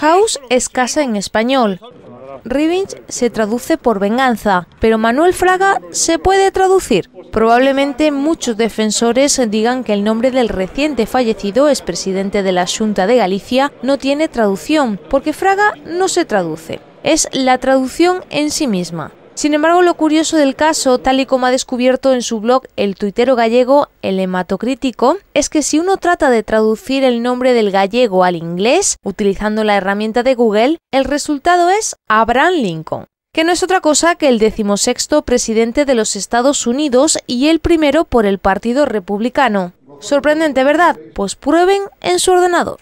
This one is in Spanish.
House es casa en español. Revenge se traduce por venganza, pero Manuel Fraga se puede traducir. Probablemente muchos defensores digan que el nombre del reciente fallecido expresidente de la Junta de Galicia no tiene traducción, porque Fraga no se traduce. Es la traducción en sí misma. Sin embargo, lo curioso del caso, tal y como ha descubierto en su blog el tuitero gallego El Hematocrítico, es que si uno trata de traducir el nombre del gallego al inglés utilizando la herramienta de Google, el resultado es Abraham Lincoln que no es otra cosa que el decimosexto presidente de los Estados Unidos y el primero por el Partido Republicano. Sorprendente, ¿verdad? Pues prueben en su ordenador.